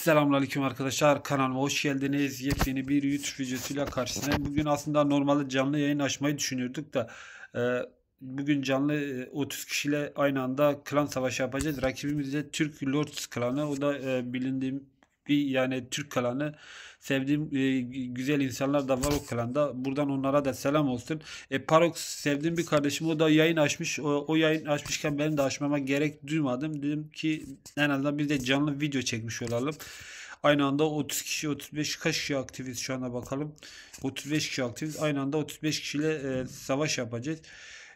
Selamünaleyküm arkadaşlar. Kanalıma hoş geldiniz. Yepyeni bir YouTube videosuyla karşısına. Bugün aslında normalde canlı yayın açmayı düşünüyorduk da e, bugün canlı 30 e, kişiyle aynı anda klan savaşı yapacağız. Rakibimiz de Türk Lords klanı. O da e, bilindiğim bir yani Türk klanı. Sevdiğim e, güzel insanlar da var o klanda. Buradan onlara da selam olsun. E, Parox sevdiğim bir kardeşim o da yayın açmış. O, o yayın açmışken benim de açmama gerek duymadım. Dedim ki en azından bir de canlı video çekmiş olalım. Aynı anda 30 kişi 35 kaç kişi aktiviz şu anda bakalım. 35 kişi aktiviz Aynı anda 35 kişiyle e, savaş yapacağız.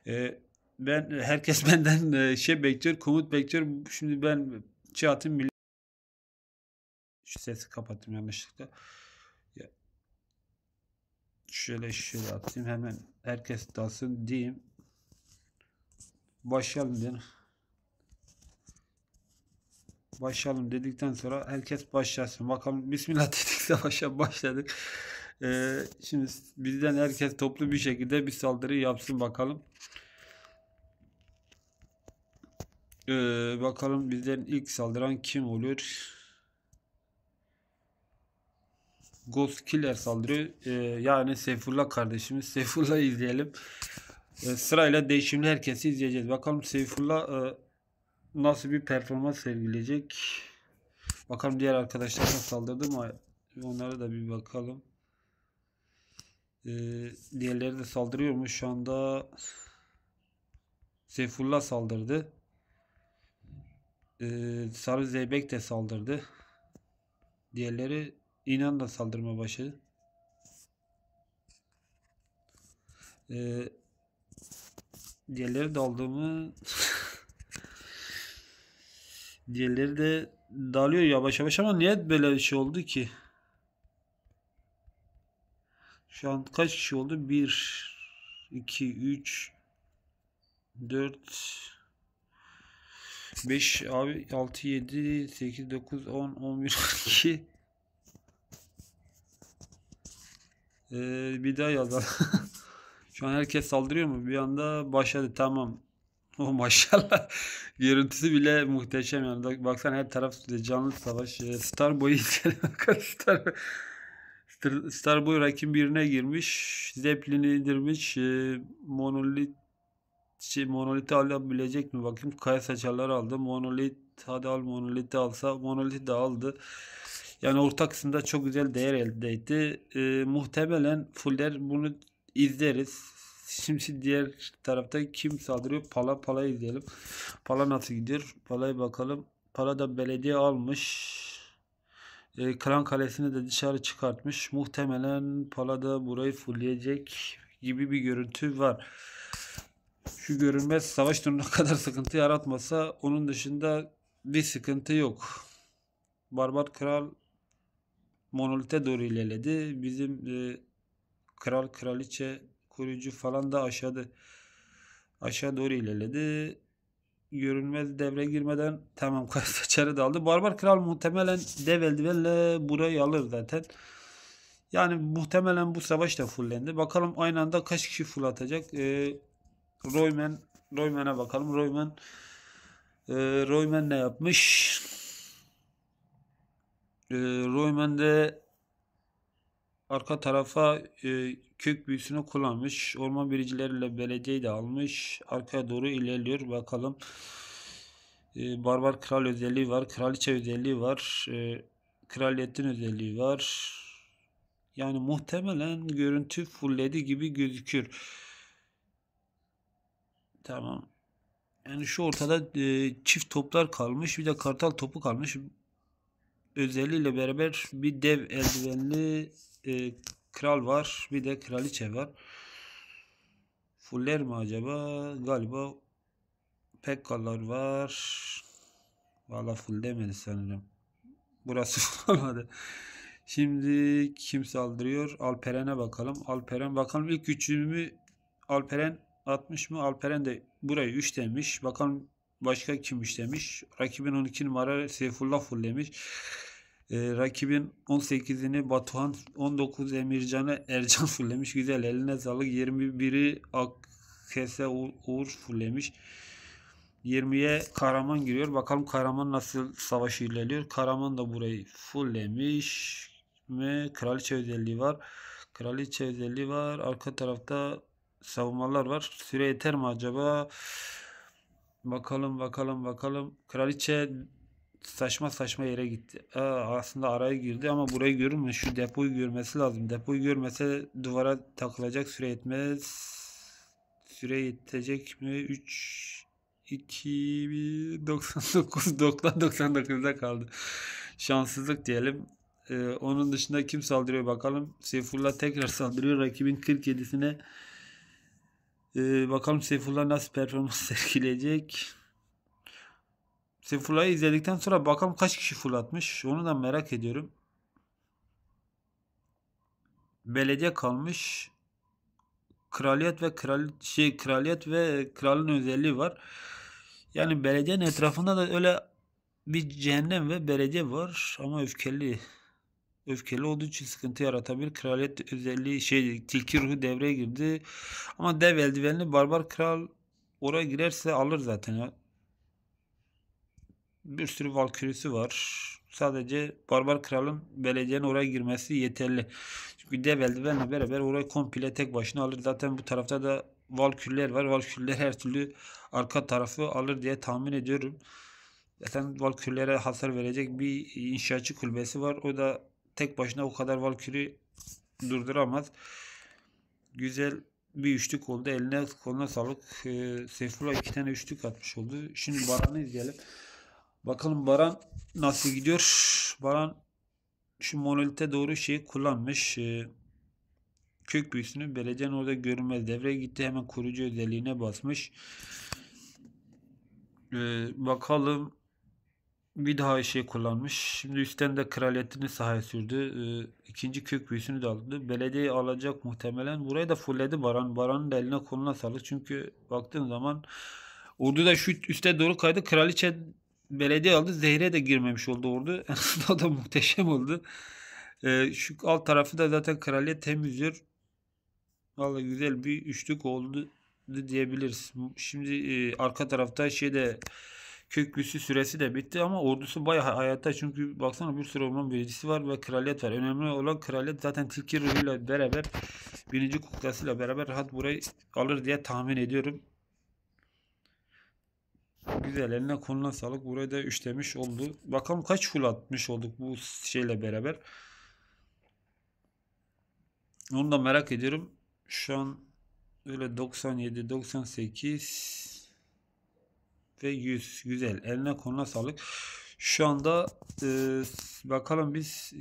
E, ben herkes benden e, şey bekliyor, komut bekliyor. Şimdi ben Çağatay'ın Sesi kapattım yanlışlıkla. Ya, şöyle şöyle atayım. Hemen herkes dalsın diyeyim. Başlayalım dedim Başlayalım dedikten sonra herkes başlasın. Bakalım Bismillah dedikse başa başladık. Ee, şimdi bizden herkes toplu bir şekilde bir saldırı yapsın bakalım. Ee, bakalım bizden ilk saldıran kim olur? Ghost Killer saldırıyor. Ee, yani Seyfullah kardeşimiz. Seyfullah'ı izleyelim. Ee, sırayla değişimli herkesi izleyeceğiz. Bakalım Seyfullah e, nasıl bir performans sergileyecek. Bakalım diğer arkadaşlar saldırdı mı? Onlara da bir bakalım. Ee, diğerleri de saldırıyormuş. Şu anda Seyfullah saldırdı. Ee, Sarı Zeybek de saldırdı. Diğerleri İnan da saldırma başı. Ee, diğerleri daldı mı? diğerleri de dalıyor yavaş yavaş ama niye böyle bir şey oldu ki? Şu an kaç kişi oldu? 1, 2, 3, 4, 5, abi 6, 7, 8, 9, 10, 11, 12, Ee, bir daha yazalım. Şu an herkes saldırıyor mu? Bir anda başladı tamam. O oh, maşallah. Görüntüsü bile muhteşem yani. Baksana her taraf canlı savaş. Starboy'u ee, Star, Starboy rakim birine girmiş. Zeppelin'i indirmiş. Monolit ee, monolit şey, alabilecek mi? Bakayım kaya saçarları aldı. Monolit hadi al Monolit'i alsa. monolit de aldı. Yani orta kısımda çok güzel değer elde etti. E, muhtemelen fuller bunu izleriz. Şimdi diğer tarafta kim saldırıyor? Pala Pala izleyelim. Pala nasıl gidiyor? Pala'ya bakalım. Pala da belediye almış. E, ee, Kran Kalesi'ni de dışarı çıkartmış. Muhtemelen Pala da burayı Fulleyecek gibi bir görüntü var. Şu görünmez savaş turuna kadar sıkıntı yaratmasa onun dışında bir sıkıntı yok. Barbar Kral monolite doğru ilerledi. Bizim e, kral, kraliçe, koruyucu falan da aşağıda aşağı doğru ilerledi. Görünmez devre girmeden tamam Kayıs içeri aldı. Barbar Kral muhtemelen dev eldivenle burayı alır zaten. Yani muhtemelen bu savaş da fullendi. Bakalım aynı anda kaç kişi full atacak. Ee, Royman Royman'a bakalım. Royman e, Royman ne yapmış? E, Royman de arka tarafa e, kök büyüsünü kullanmış. Orman biricileriyle belediyeyi de almış. Arkaya doğru ilerliyor. Bakalım. E, Barbar kral özelliği var. Kraliçe özelliği var. E, kraliyetin özelliği var. Yani muhtemelen görüntü fullledi gibi gözükür. Tamam. Yani şu ortada e, çift toplar kalmış. Bir de kartal topu kalmış özelliğiyle beraber bir dev eldivenli e, kral var. Bir de kraliçe var. Fuller mi acaba? Galiba Pekkalar var. Valla full demedi sanırım. Burası olmadı. Şimdi kim saldırıyor? Alperen'e bakalım. Alperen bakalım ilk üçümü Alperen atmış mı? Alperen de burayı 3 demiş. Bakalım başka kim işlemiş? Rakibin 12 numara Seyfullah fullemiş. E, ee, rakibin 18'ini Batuhan, 19 Emircan'ı Ercan fullemiş. Güzel eline sağlık. 21'i Akkese Uğur fullemiş. 20'ye Karaman giriyor. Bakalım Karaman nasıl savaşı ilerliyor. Karaman da burayı fullemiş mi? Kraliçe özelliği var. Kraliçe özelliği var. Arka tarafta savunmalar var. Süre yeter mi acaba? Bakalım bakalım bakalım. Kraliçe saçma saçma yere gitti. Aa, ee, aslında araya girdi ama burayı görür Şu depoyu görmesi lazım. Depoyu görmese duvara takılacak süre yetmez. Süre yetecek mi? 3 2 1 99 99'da kaldı. Şanssızlık diyelim. Ee, onun dışında kim saldırıyor bakalım. Seyfullah tekrar saldırıyor. Rakibin 47'sine ee, bakalım Seyfullah nasıl performans sergileyecek. Seyfullah'ı izledikten sonra bakalım kaç kişi full atmış. Onu da merak ediyorum. Belediye kalmış. Kraliyet ve kral şey kraliyet ve kralın özelliği var. Yani belediyenin etrafında da öyle bir cehennem ve belediye var ama öfkeli öfkeli olduğu için sıkıntı yaratabilir. Kraliyet özelliği şey tilki ruhu devreye girdi. Ama dev eldivenli barbar kral oraya girerse alır zaten ya. Bir sürü valkürisi var. Sadece barbar kralın belediyenin oraya girmesi yeterli. Çünkü dev eldivenle beraber orayı komple tek başına alır. Zaten bu tarafta da valkürler var. Valkürler her türlü arka tarafı alır diye tahmin ediyorum. Zaten valkürlere hasar verecek bir inşaatçı kulübesi var. O da tek başına o kadar Valkyrie durduramaz. Güzel bir üçlük oldu. Eline koluna sağlık. Ee, Seyfullah iki tane üçlük atmış oldu. Şimdi Baran'ı izleyelim. Bakalım Baran nasıl gidiyor. Baran şu monolite doğru şeyi kullanmış. Ee, kök büyüsünü Belecan orada görünmez. Devreye gitti. Hemen kurucu özelliğine basmış. Ee, bakalım bir daha işe kullanmış. Şimdi üstten de kraliyetini sahaya sürdü. Ee, ikinci kök büyüsünü de aldı. Belediye alacak muhtemelen. Burayı da fulledi Baran. Baran'ın da eline koluna sağlık. Çünkü baktığın zaman ordu da şu üste doğru kaydı. Kraliçe belediye aldı. Zehre de girmemiş oldu ordu. o da muhteşem oldu. Ee, şu alt tarafı da zaten kraliyet temizliyor. Valla güzel bir üçlük oldu diyebiliriz. Şimdi e, arka tarafta şeyde Köklüsü süresi de bitti ama ordusu bayağı hayatta çünkü baksana bir sürü orman bölgesi var ve kraliyet var. Önemli olan kraliyet zaten tilki ruhuyla beraber birinci kuklasıyla beraber rahat burayı alır diye tahmin ediyorum. Güzel eline konulan sağlık. Burayı da üçlemiş oldu. Bakalım kaç full atmış olduk bu şeyle beraber. Onu da merak ediyorum. Şu an öyle 97, 98 ve 100 güzel eline koluna sağlık şu anda e, bakalım biz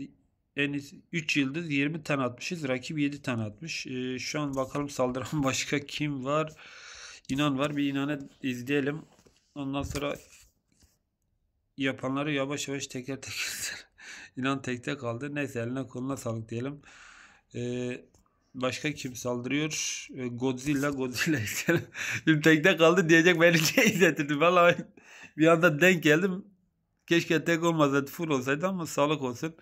en 3 yıldız 20 tane atmışız rakip 7 tane atmış e, şu an bakalım saldıran başka kim var İnan var bir inanı izleyelim ondan sonra yapanları yavaş yavaş teker teker inan tekte kaldı neyse eline koluna sağlık diyelim eee Başka kim saldırıyor? E, Godzilla, Godzilla Şimdi tekte kaldı diyecek beni şey izletirdi. Valla bir anda denk geldim. Keşke tek olmasaydı, full olsaydı ama sağlık olsun.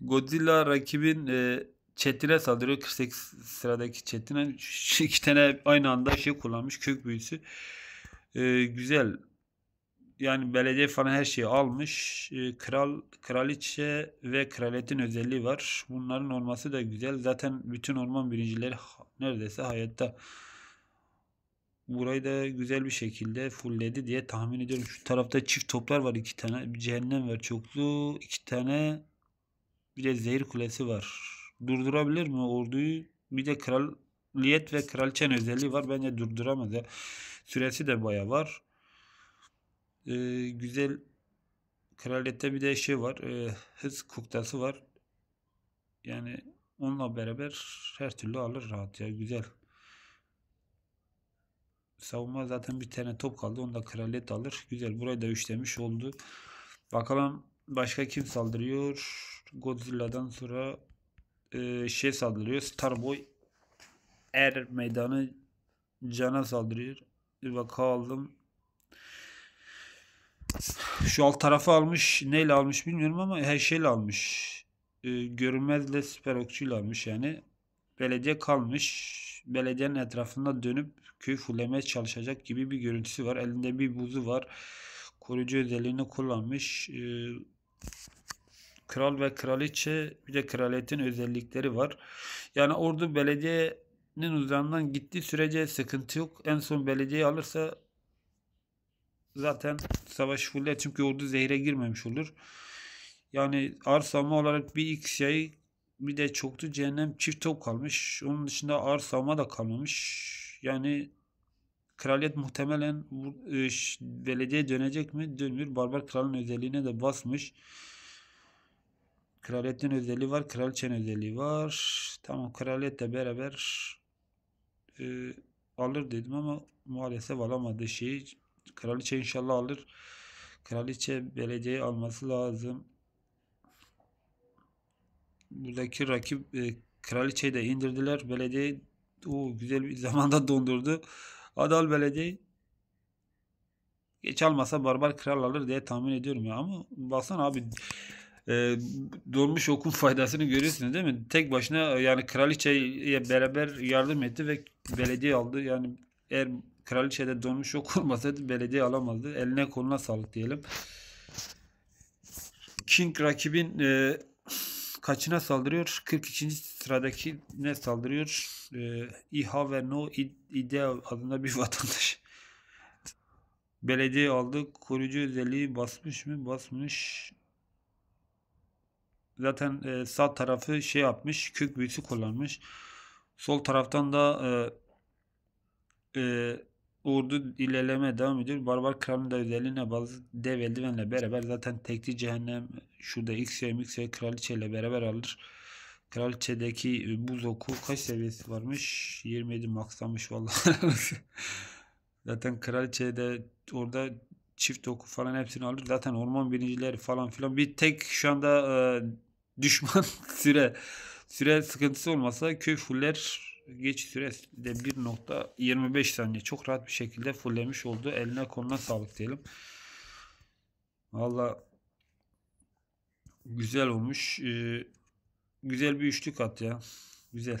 Godzilla rakibin e, Çetin'e saldırıyor. 48 sıradaki Çetin'e iki tane aynı anda şey kullanmış kök büyüsü. E, güzel yani belediye falan her şeyi almış. Ee, kral, kraliçe ve kraletin özelliği var. Bunların olması da güzel. Zaten bütün orman birincileri neredeyse hayatta. Burayı da güzel bir şekilde fullledi diye tahmin ediyorum. Şu tarafta çift toplar var iki tane. Bir cehennem var çoklu. iki tane bir de zehir kulesi var. Durdurabilir mi orduyu? Bir de kraliyet ve kraliçenin özelliği var. Bence durduramaz ya. Süresi de baya var e, güzel kraliyette bir de şey var. E, hız kuktası var. Yani onunla beraber her türlü alır rahat ya. Güzel. Savunma zaten bir tane top kaldı. Onu da kraliyet alır. Güzel. Burayı da üçlemiş oldu. Bakalım başka kim saldırıyor? Godzilla'dan sonra e, şey saldırıyor. Starboy Er meydanı cana saldırıyor. Bir vaka aldım. Şu alt tarafı almış. Neyle almış bilmiyorum ama her şeyle almış. E, görünmezle süper okçuyla almış yani. Belediye kalmış. Belediyenin etrafında dönüp köy fullemeye çalışacak gibi bir görüntüsü var. Elinde bir buzu var. Koruyucu özelliğini kullanmış. E, kral ve kraliçe bir de kraliyetin özellikleri var. Yani ordu belediyenin uzağından gittiği sürece sıkıntı yok. En son belediyeyi alırsa zaten savaşı fuller çünkü orada zehre girmemiş olur. Yani arsama olarak bir ilk şey bir de çoktu cehennem çift top kalmış. Onun dışında arsama da kalmamış. Yani kraliyet muhtemelen belediye e, dönecek mi? Dönmüyor. Barbar kralın özelliğine de basmış. Kraliyetin özelliği var. Kraliçenin özelliği var. Tamam kraliyetle beraber e, alır dedim ama maalesef alamadı şeyi Kraliçe inşallah alır. Kraliçe belediye alması lazım. Buradaki rakip e, Kraliçe'yi de indirdiler. Belediye o güzel bir zamanda dondurdu. Adal Belediye geç almasa Barbar Kral alır diye tahmin ediyorum ya. Ama baksana abi e, dolmuş okun faydasını görüyorsunuz değil mi? Tek başına yani kraliçeye beraber yardım etti ve belediye aldı. Yani eğer kraliçede dönmüş yok olmasaydı belediye alamazdı. Eline koluna sağlık diyelim. King rakibin e, kaçına saldırıyor? 42. sıradaki ne saldırıyor. E, İHA ve No İde adında bir vatandaş. Belediye aldı. Koruyucu özelliği basmış mı? Basmış. Zaten e, sağ tarafı şey yapmış. Kök büyüsü kullanmış. Sol taraftan da e, e, Ordu ilerlemeye devam ediyor. Barbar kralın da özelliğine bazı dev eldivenle beraber zaten tekli cehennem şurada X şey, X şey kraliçeyle beraber alır. Kraliçedeki e, buz oku kaç seviyesi varmış? 27 maxlamış vallahi. zaten kraliçede orada çift oku falan hepsini alır. Zaten orman birincileri falan filan. Bir tek şu anda e, düşman süre süre sıkıntısı olmasa köy fuller geç süresi de 1.25 saniye çok rahat bir şekilde fullemiş oldu. Eline koluna sağlık diyelim. Valla güzel olmuş. Ee, güzel bir üçlük at ya. Güzel.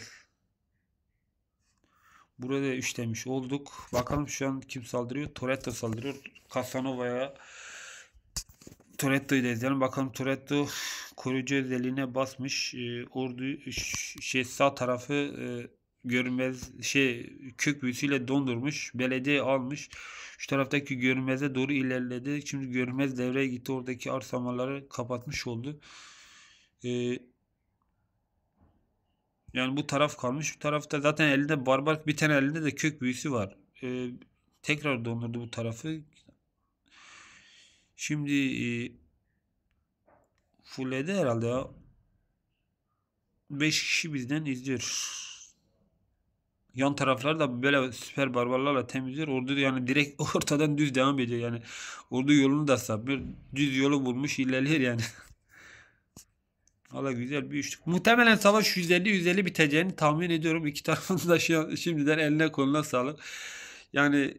Burada üçlemiş olduk. Bakalım şu an kim saldırıyor? Toretto saldırıyor. Casanova'ya Toretto'yu da izleyelim. Bakalım Toretto koruyucu özelliğine basmış. E, ee, ordu şey sağ tarafı e, görünmez şey kök büyüsüyle dondurmuş. Belediye almış. Şu taraftaki görünmeze doğru ilerledi. Şimdi görünmez devreye gitti. Oradaki arsamaları kapatmış oldu. Ee, yani bu taraf kalmış. Bu tarafta zaten elinde barbar bir tane elinde de kök büyüsü var. Ee, tekrar dondurdu bu tarafı. Şimdi e, fullledi herhalde ya. 5 kişi bizden izliyor yan tarafları da böyle süper barbarlarla temizliyor. Ordu yani direkt ortadan düz devam ediyor yani. Ordu yolunu da sapmıyor. Düz yolu bulmuş ilerliyor yani. Valla güzel bir üçlük. Muhtemelen savaş 150-150 biteceğini tahmin ediyorum. İki tarafın da şimdiden eline koluna sağlık. Yani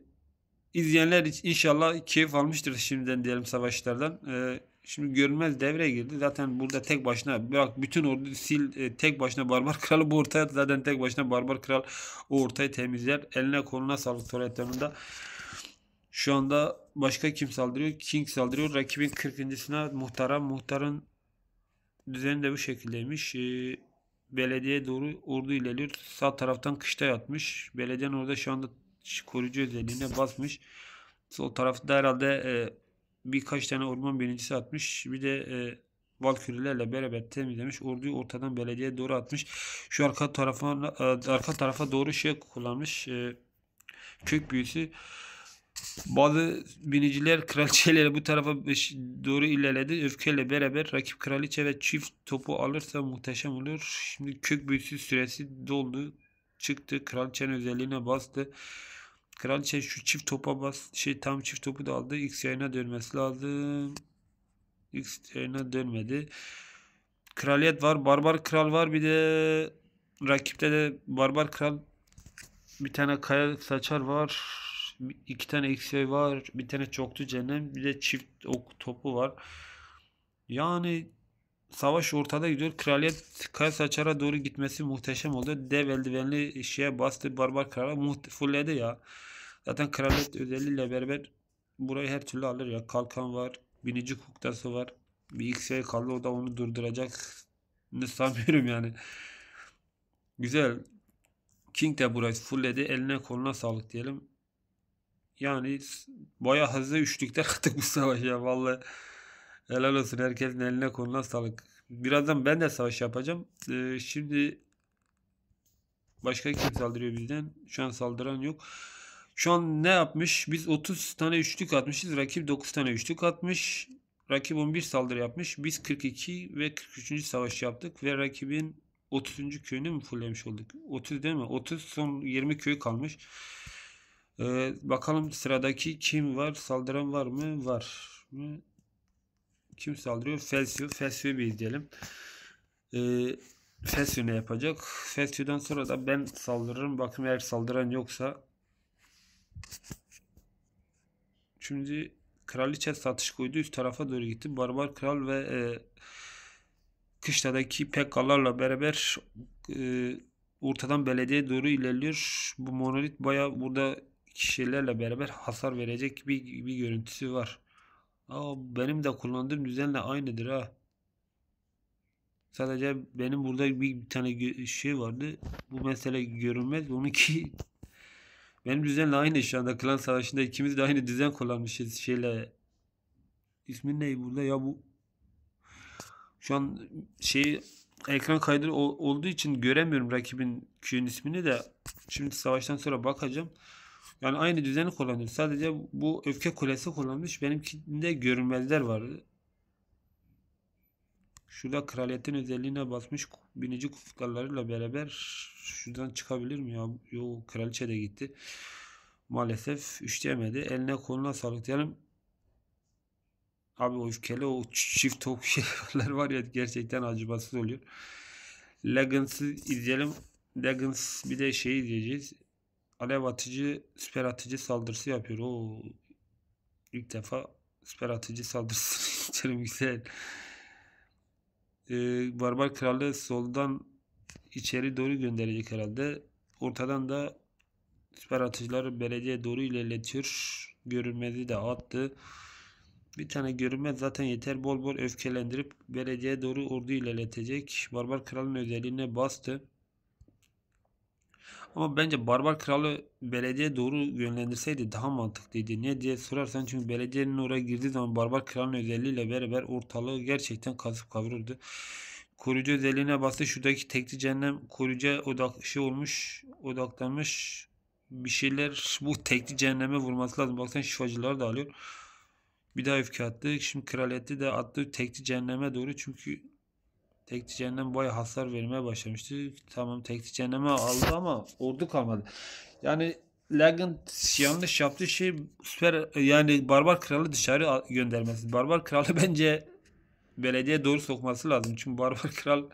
izleyenler inşallah keyif almıştır şimdiden diyelim savaşlardan. Ee, Şimdi görünmez devre girdi. Zaten burada tek başına bak bütün ordu sil e, tek başına barbar kralı bu ortaya zaten tek başına barbar kral o ortayı temizler. Eline koluna sağlık tuvaletlerinde. Şu anda başka kim saldırıyor? King saldırıyor. Rakibin 40. 40.sına muhtara. Muhtarın düzeni de bu şekildeymiş. Ee, belediye doğru ordu ilerliyor. Sağ taraftan kışta yatmış. Belediyenin orada şu anda koruyucu özelliğine basmış. Sol tarafta herhalde e, birkaç tane orman birincisi atmış. Bir de e, Valkürlerle beraber temizlemiş. Orduyu ortadan belediyeye doğru atmış. Şu arka tarafa e, arka tarafa doğru şey kullanmış. E, kök büyüsü. Bazı biniciler kraliçeleri bu tarafa doğru ilerledi. Öfkeyle beraber rakip kraliçe ve çift topu alırsa muhteşem olur. Şimdi kök büyüsü süresi doldu. Çıktı. Kraliçenin özelliğine bastı. Kraliçe şu çift topa bas. Şey tam çift topu da aldı. X yayına dönmesi lazım. X yayına dönmedi. Kraliyet var. Barbar kral var. Bir de rakipte de barbar kral bir tane kaya saçar var. iki tane X eksiği var. Bir tane çoktu cennet, Bir de çift ok topu var. Yani savaş ortada gidiyor. Kraliyet kaya saçara doğru gitmesi muhteşem oldu. Dev eldivenli şeye bastı. Barbar krala muht fulledi ya. Zaten kraliyet özelliğiyle beraber burayı her türlü alır ya. Kalkan var. Binici kuktası var. Bir x kaldı o da onu durduracak. Ne sanmıyorum yani. Güzel. King de burayı fullledi. Eline koluna sağlık diyelim. Yani baya hızlı üçlükler attık bu ya Vallahi helal olsun herkesin eline koluna sağlık. Birazdan ben de savaş yapacağım. Ee, şimdi başka kim saldırıyor bizden? Şu an saldıran yok. Şu an ne yapmış? Biz 30 tane üçlük atmışız. Rakip 9 tane üçlük atmış. Rakip 11 saldırı yapmış. Biz 42 ve 43. savaş yaptık ve rakibin 30. köyünü mü fullemiş olduk? 30 değil mi? 30 son 20 köy kalmış. Ee, bakalım sıradaki kim var? Saldıran var mı? Var mı? Kim saldırıyor? Felsio. Felsio'yu bir izleyelim. Ee, Felsio ne yapacak? Felsio'dan sonra da ben saldırırım. Bakın eğer saldıran yoksa Şimdi kraliçe satış koydu üst tarafa doğru gitti. Barbar kral ve e, kışladaki pekkalarla beraber e, ortadan belediye doğru ilerliyor. Bu monolit baya burada kişilerle beraber hasar verecek bir, bir görüntüsü var. Aa, benim de kullandığım düzenle aynıdır ha. Sadece benim burada bir, tane şey vardı. Bu mesele görünmez. Onunki benim düzenle aynı şu anda klan savaşında ikimiz de aynı düzen kullanmışız şeyle. İsmin ne burada ya bu? Şu an şey ekran kaydı olduğu için göremiyorum rakibin köyün ismini de. Şimdi savaştan sonra bakacağım. Yani aynı düzeni kullanıyor. Sadece bu öfke kulesi kullanmış. Benimkinde görünmezler vardı. Şurada kraliyetin özelliğine basmış binici kutlarlarıyla beraber şuradan çıkabilir mi ya? yok kraliçe de gitti. Maalesef üçleyemedi. Eline koluna sağlık diyelim. Abi o kele o çift top şeyler var ya gerçekten acımasız oluyor. Leggings'ı izleyelim. Leggings bir de şey izleyeceğiz. Alev atıcı, süper atıcı saldırısı yapıyor. O ilk defa süper atıcı saldırısı güzel. Ee, Barbar Kralı soldan içeri doğru gönderecek herhalde. Ortadan da süper atışları belediye doğru ilerletiyor. Görünmezi de attı. Bir tane görünmez zaten yeter. Bol bol öfkelendirip belediye doğru ordu ilerletecek. Barbar Kral'ın özelliğine bastı. Ama bence Barbar Kralı belediye doğru yönlendirseydi daha mantıklıydı. Niye diye sorarsan çünkü belediyenin oraya girdiği zaman Barbar Kral'ın özelliğiyle beraber ortalığı gerçekten kazıp kavururdu. Koruyucu özelliğine bastı. Şuradaki tekli cehennem koruyucuya odak, şey olmuş, odaklanmış bir şeyler bu tekli cehenneme vurması lazım. Baksana şifacılar da alıyor. Bir daha öfke attı. Şimdi kraliyette de attı tekli cehenneme doğru. Çünkü Tek cehennem bayağı hasar vermeye başlamıştı. Tamam tek cehenneme aldı ama ordu kalmadı. Yani Legend yanlış yaptığı şey süper yani Barbar Kralı dışarı göndermesi. Barbar Kralı bence belediye doğru sokması lazım. Çünkü Barbar Kral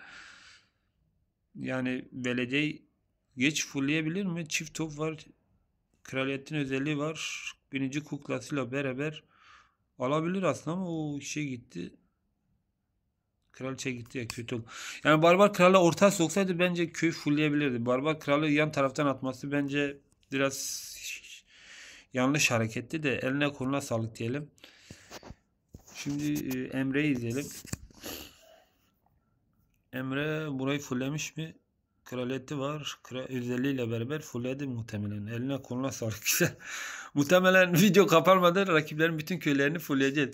yani belediye geç fullleyebilir mi? Çift top var. Kraliyetin özelliği var. Birinci kuklasıyla beraber alabilir aslında ama o işe gitti. Kraliçe gitti ya kötü oldu. Yani Barbar Kral'a orta soksaydı bence köy fullleyebilirdi. Barbar Kral'ı yan taraftan atması bence biraz yanlış hareketti de eline koluna sağlık diyelim. Şimdi e, Emre'yi izleyelim. Emre burayı fullemiş mi? Kraliyeti var. Kral, özelliğiyle beraber fulledi muhtemelen. Eline koluna sağlık. muhtemelen video kaparmadan rakiplerin bütün köylerini fulleyeceğiz.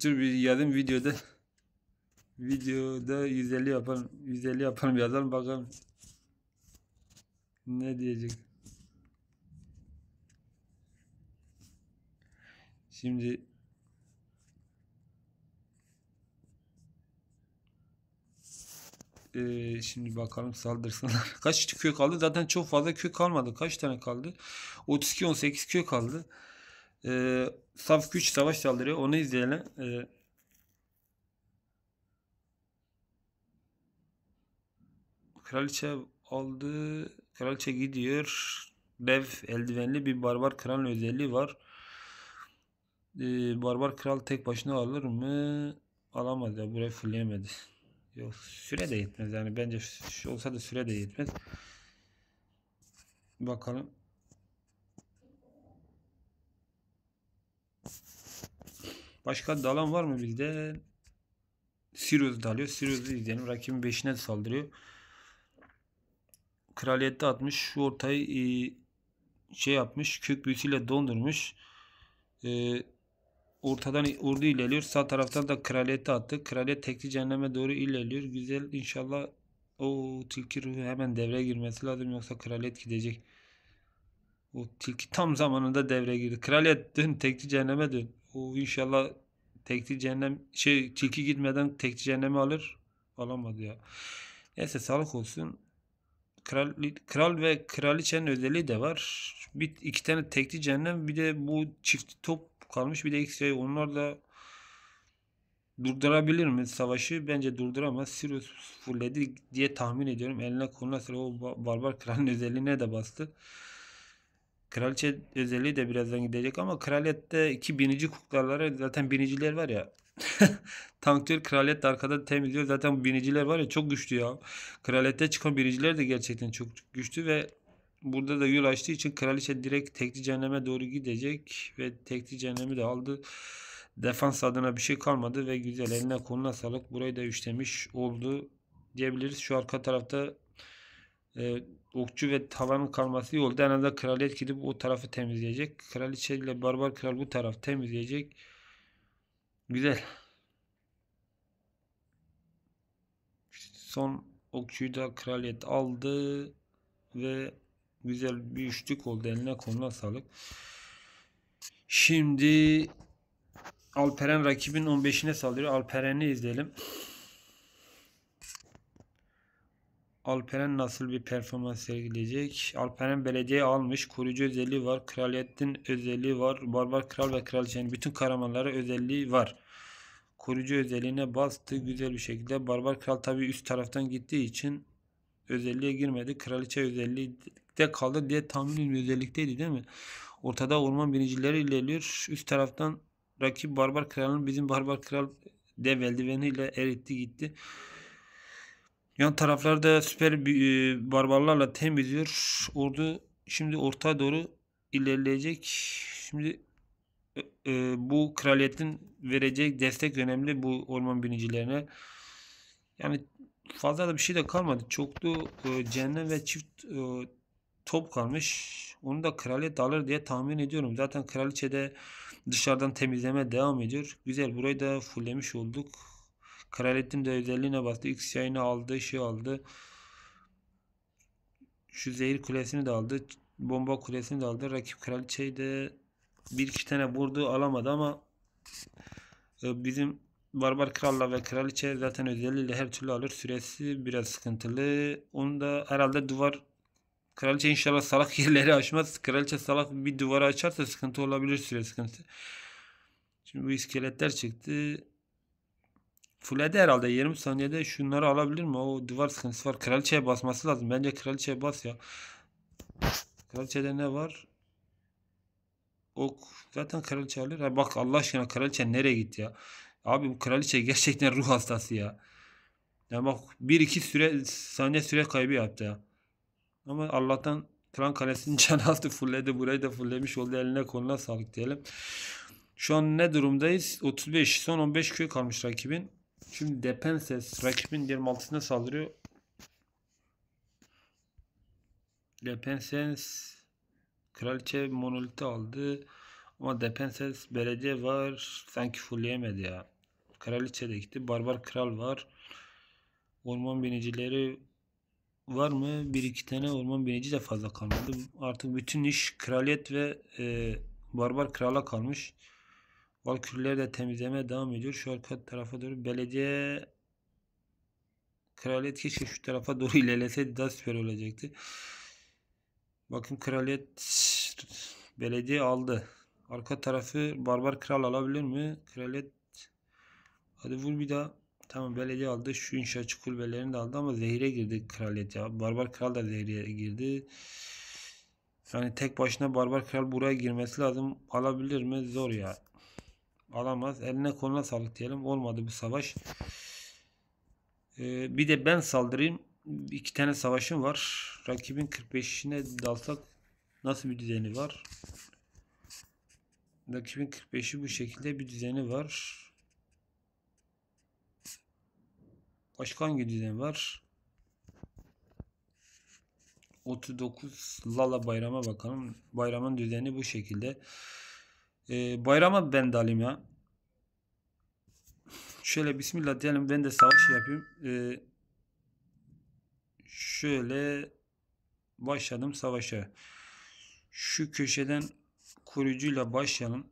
Dur bir yarın videoda videoda 150 yapalım. 150 yapalım yazalım bakalım. Ne diyecek? Şimdi Ee, şimdi bakalım saldırsınlar. Kaç kök kaldı? Zaten çok fazla kök kalmadı. Kaç tane kaldı? 32-18 kök kaldı. Ee, saf güç savaş saldırı, Onu izleyelim. E, kraliçe aldı. Kraliçe gidiyor. Dev eldivenli bir barbar kralın özelliği var. Ee, barbar kral tek başına alır mı? Alamadı, ya. Burayı fulleyemedi. Yok süre de yetmez yani. Bence olsa da süre de yetmez. Bakalım. Başka dalan var mı bilde? Sirius dalıyor. Sirius'u izleyelim. Rakibin beşine saldırıyor. Kraliyette atmış. Şu ortayı e, şey yapmış. Kök büyüsüyle dondurmuş. E, ortadan ordu ilerliyor. Sağ taraftan da kraliyette attı. Kraliyet tekli cehenneme doğru ilerliyor. Güzel inşallah o tilki ruhu hemen devreye girmesi lazım yoksa kraliyet gidecek. O tilki tam zamanında devreye girdi. Kraliyet dön tekli cehenneme dön. O inşallah tekli cehennem şey tilki gitmeden tekli cehennemi alır. Alamadı ya. Neyse sağlık olsun. Kral, kral ve kraliçenin özelliği de var. Bir, iki tane tekli cehennem bir de bu çift top kalmış bir de X-Ray. Onlar da durdurabilir mi savaşı? Bence durduramaz. Sirius fulledi diye tahmin ediyorum. Eline konulası o barbar kralın özelliğine de bastı. Kraliçe özelliği de birazdan gidecek ama iki binici kuklalara zaten biniciler var ya. Tanktör kraliyet de arkada temizliyor. Zaten bu biniciler var ya çok güçlü ya. Kraliyette çıkan biniciler de gerçekten çok güçlü ve burada da yol açtığı için kraliçe direkt tekli cehenneme doğru gidecek ve tekli cehennemi de aldı. Defans adına bir şey kalmadı ve güzel eline koluna sağlık. Burayı da üçlemiş oldu diyebiliriz. Şu arka tarafta e, okçu ve tavanın kalması yolda en azından kraliyet gidip o tarafı temizleyecek. Kraliçe ile barbar kral bu taraf temizleyecek. Güzel. son okçuyu da kraliyet aldı ve güzel bir üçlük oldu eline koluna sağlık. Şimdi Alperen rakibin 15'ine saldırıyor. Alperen'i izleyelim. Alperen nasıl bir performans sergileyecek? Alperen belediye almış. Koruyucu özelliği var. Kraliyetin özelliği var. Barbar kral ve kraliçenin bütün kahramanlara özelliği var. Koruyucu özelliğine bastı. Güzel bir şekilde. Barbar kral tabi üst taraftan gittiği için özelliğe girmedi. Kraliçe özelliği de kaldı diye tahminim özellikteydi değil mi? Ortada orman binicileri ilerliyor. Üst taraftan rakip barbar kralın bizim barbar kral dev eldiveniyle eritti gitti. Yan taraflarda süper e, barbarlarla temizliyor. Ordu şimdi ortaya doğru ilerleyecek. Şimdi e, e bu kraliyetin verecek destek önemli bu orman binicilerine. Yani fazla da bir şey de kalmadı. Çoktu. e, cennet ve çift e, top kalmış. Onu da kraliyet alır diye tahmin ediyorum. Zaten kraliçede dışarıdan temizleme devam ediyor. Güzel burayı da fullemiş olduk. Kraliyetin de özelliğine bastı. X yayını aldı. Şey aldı. Şu zehir kulesini de aldı. Bomba kulesini de aldı. Rakip kraliçeyi de bir iki tane vurdu alamadı ama e, bizim Barbar Kral'la ve Kraliçe zaten özelliğiyle her türlü alır. Süresi biraz sıkıntılı. Onu da herhalde duvar Kraliçe inşallah salak yerleri açmaz. Kraliçe salak bir duvara açarsa sıkıntı olabilir süre sıkıntı. Şimdi bu iskeletler çıktı. Fulede herhalde 20 saniyede şunları alabilir mi? O duvar sıkıntısı var. Kraliçeye basması lazım. Bence kraliçeye bas ya. Kraliçede ne var? Ok. Zaten kraliçe alır. Ha, bak Allah aşkına kraliçe nereye gitti ya? Abi bu kraliçe gerçekten ruh hastası ya. Ya bak 1-2 süre saniye süre kaybı yaptı ya. Ama Allah'tan Klan Kalesi'nin canı fulledi. Burayı da fullemiş oldu. Eline koluna sağlık diyelim. Şu an ne durumdayız? 35. Son 15 köy kalmış rakibin. Şimdi Depenses rakibin 26'sına saldırıyor. Depenses Kraliçe monolite aldı. Ama Depenses belediye var. Sanki fulleyemedi ya. Kraliçe de gitti. Barbar Kral var. Orman binicileri var mı? Bir iki tane orman binici de fazla kalmadı. Artık bütün iş kraliyet ve e, barbar krala kalmış. Valküller de temizleme devam ediyor. Şu arka tarafa doğru belediye kraliyet keşke şu tarafa doğru ilerleseydi daha süper olacaktı. Bakın kraliyet belediye aldı. Arka tarafı barbar kral alabilir mi? Kraliyet hadi vur bir daha. Tamam belediye aldı. Şu inşaat kulübelerini de aldı ama zehire girdi kraliyet ya. Barbar kral da zehire girdi. Yani tek başına barbar kral buraya girmesi lazım. Alabilir mi? Zor ya alamaz. Eline koluna sağlık diyelim. Olmadı bu savaş. Ee, bir de ben saldırayım. İki tane savaşım var. Rakibin 45'ine dalsak nasıl bir düzeni var? Rakibin 45'i bu şekilde bir düzeni var. Başka hangi düzeni var? 39 Lala bayrama bakalım. Bayramın düzeni bu şekilde. Ee, bayrama ben de alayım ya. Şöyle bismillah diyelim ben de savaş yapayım. Ee, şöyle başladım savaşa. Şu köşeden kurucuyla başlayalım.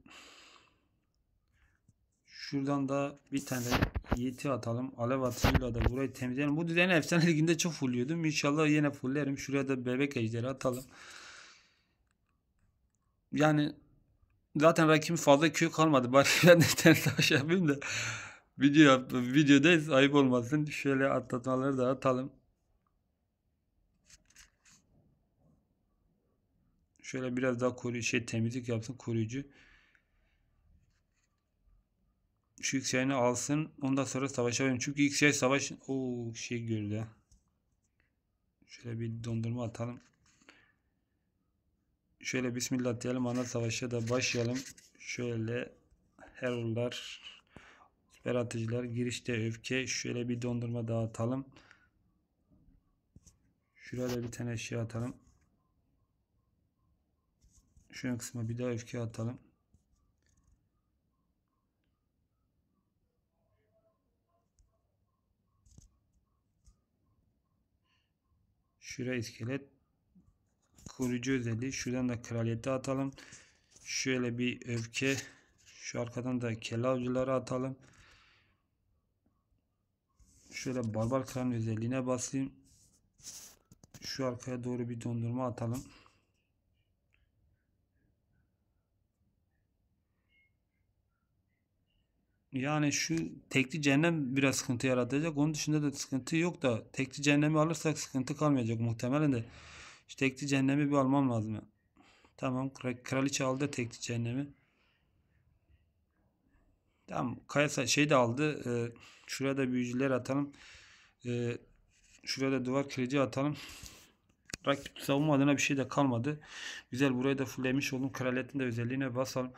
Şuradan da bir tane yeti atalım. Alev atıyla da burayı temizleyelim. Bu düzeni efsane liginde çok fulluyordum. İnşallah yine fullerim. Şuraya da bebek ejderi atalım. Yani Zaten rakibim fazla köy kalmadı. Bari ben de internet aşağı yapayım da. Video yap, videodayız ayıp olmasın. Şöyle atlatmaları da atalım. Şöyle biraz daha koruyucu şey temizlik yapsın koruyucu. Şu yükseleni alsın. Ondan sonra savaşa verin. Çünkü yüksel savaş o şey gördü. Şöyle bir dondurma atalım şöyle Bismillah diyelim ana savaşa da başlayalım. Şöyle Herollar süper atıcılar girişte öfke şöyle bir dondurma dağıtalım. Şuraya da bir tane şey atalım. Şu kısma bir daha öfke atalım. Şuraya iskelet koruyucu özelliği. Şuradan da kraliyeti atalım. Şöyle bir öfke. Şu arkadan da kelle avcıları atalım. Şöyle barbar kralın özelliğine basayım. Şu arkaya doğru bir dondurma atalım. Yani şu tekli cehennem biraz sıkıntı yaratacak. Onun dışında da sıkıntı yok da tekli cehennemi alırsak sıkıntı kalmayacak muhtemelen de. İşte tekli cehennemi bir almam lazım. Ya. Tamam kraliçe aldı tekli cehennemi. Tamam Kaysa şey de aldı. E, şuraya da büyücüler atalım. E, şuraya da duvar kırıcı atalım. Rakip savunma adına bir şey de kalmadı. Güzel burayı da fullemiş oldum. Kraliyetin de özelliğine basalım.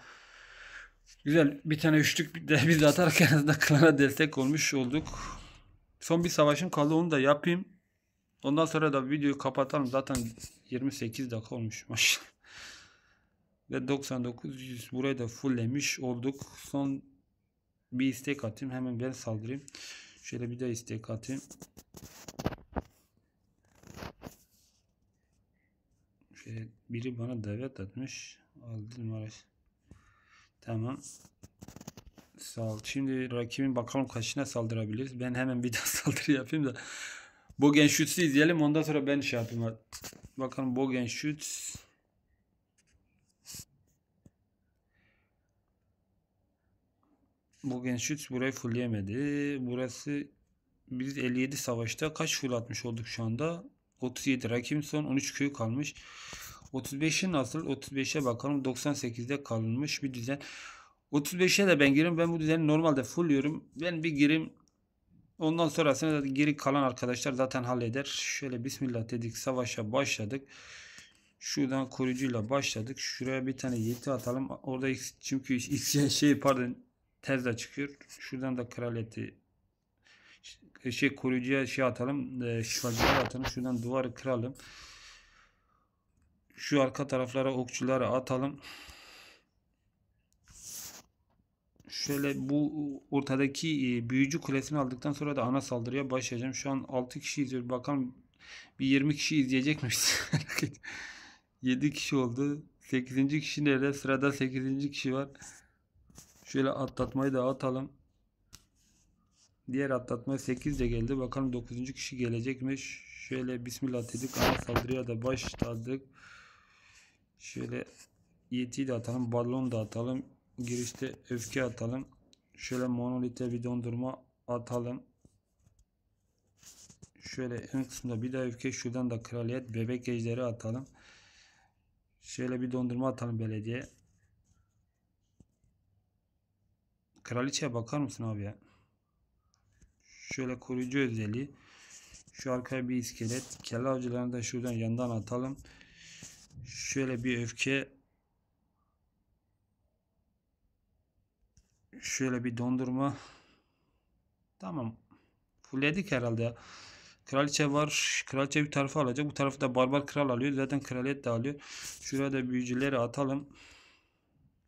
Güzel bir tane üçlük de biz de atarken aslında klana destek olmuş olduk. Son bir savaşım kaldı onu da yapayım. Ondan sonra da videoyu kapatalım. Zaten 28 dakika olmuş maşallah. Ve 99 burayı da fulllemiş olduk. Son bir istek atayım. Hemen ben saldırayım. Şöyle bir de istek atayım. Şöyle biri bana davet atmış. Aldım araç. Tamam. Sağ ol. Şimdi rakibin bakalım kaçına saldırabiliriz. Ben hemen bir daha saldırı yapayım da Bogen Schütz'ü izleyelim. Ondan sonra ben şey yapayım. Bakalım Bogen Schütz. Bogen Schütz burayı fullleyemedi. Burası biz 57 savaşta kaç full atmış olduk şu anda? 37. Rakim son 13 köy kalmış. 35'i nasıl? 35'e bakalım. 98'de kalınmış bir düzen. 35'e de ben girim. Ben bu düzeni normalde fullüyorum. Ben bir girim Ondan sonrasında geri kalan arkadaşlar zaten halleder. Şöyle bismillah dedik savaşa başladık. Şuradan koruyucuyla başladık. Şuraya bir tane yeti atalım. Orada X, çünkü X şey, şey pardon tezle çıkıyor. Şuradan da kraleti şey koruyucuya şey atalım. E, şifacıya atalım. Şuradan duvarı kıralım. Şu arka taraflara okçuları atalım şöyle bu ortadaki e, büyücü kulesini aldıktan sonra da ana saldırıya başlayacağım. Şu an 6 kişi izliyor. Bakalım bir 20 kişi izleyecek mi? 7 kişi oldu. 8. kişi nerede? Sırada 8. kişi var. Şöyle atlatmayı da atalım. Diğer atlatma 8 de geldi. Bakalım 9. kişi gelecekmiş. Şöyle bismillah dedik. Ana saldırıya da başladık. Şöyle yetiyi de atalım. Balon da atalım girişte öfke atalım. Şöyle monolite bir dondurma atalım. Şöyle en kısımda bir daha öfke şuradan da kraliyet bebek ejderi atalım. Şöyle bir dondurma atalım belediye. Kraliçeye bakar mısın abi ya? Şöyle koruyucu özelliği. Şu arkaya bir iskelet. Kelle avcılarını da şuradan yandan atalım. Şöyle bir öfke şöyle bir dondurma. Tamam. Fulledik herhalde. Kraliçe var. Kraliçe bir tarafı alacak. Bu tarafı da barbar kral alıyor. Zaten kraliyet de alıyor. şurada büyücüleri atalım.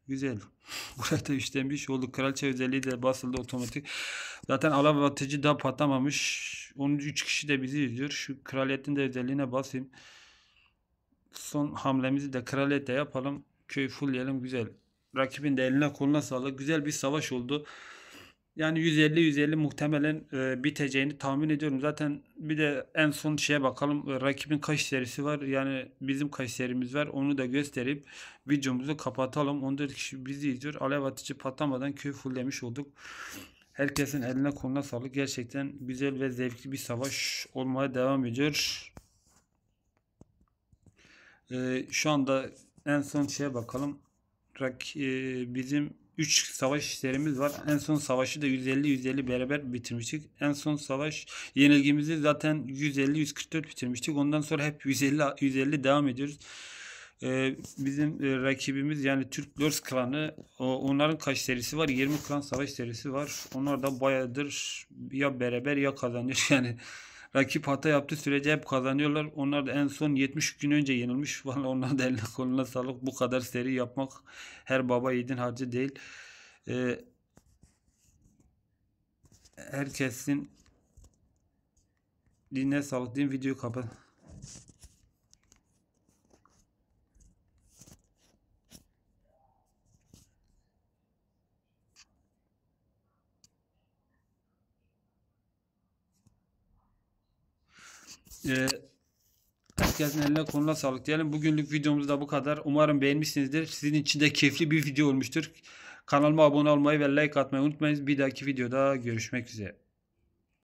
Güzel. Burada üçten bir şey oldu. Kraliçe özelliği de basıldı otomatik. Zaten alav atıcı daha patlamamış. 13 kişi de bizi izliyor. Şu kraliyetin de özelliğine basayım. Son hamlemizi de kraliyette yapalım. Köy fullleyelim. Güzel. Rakibin de eline koluna sağlık. Güzel bir savaş oldu. Yani 150-150 muhtemelen e, biteceğini tahmin ediyorum. Zaten bir de en son şeye bakalım. E, rakibin kaç serisi var? Yani bizim kaç serimiz var? Onu da gösterip videomuzu kapatalım. 14 kişi bizi izliyor. Alev atıcı patlamadan köy fulllemiş olduk. Herkesin eline koluna sağlık. Gerçekten güzel ve zevkli bir savaş olmaya devam ediyor. E, şu anda en son şeye bakalım rak, e, bizim 3 savaş işlerimiz var. En son savaşı da 150-150 beraber bitirmiştik. En son savaş yenilgimizi zaten 150-144 bitirmiştik. Ondan sonra hep 150-150 devam ediyoruz. Ee, bizim e, rakibimiz yani Türk Lors klanı o, onların kaç serisi var? 20 klan savaş serisi var. Onlar da bayağıdır ya beraber ya kazanıyor yani. Rakip hata yaptığı sürece hep kazanıyorlar. Onlar da en son 70 gün önce yenilmiş. Valla onlar da eline koluna sağlık. Bu kadar seri yapmak her baba yiğidin harcı değil. Ee, herkesin dinle sağlık. Din videoyu kapat. Ee, herkesin eline konuna sağlık diyelim. Bugünlük videomuz da bu kadar. Umarım beğenmişsinizdir. Sizin için de keyifli bir video olmuştur. Kanalıma abone olmayı ve like atmayı unutmayınız. Bir dahaki videoda görüşmek üzere.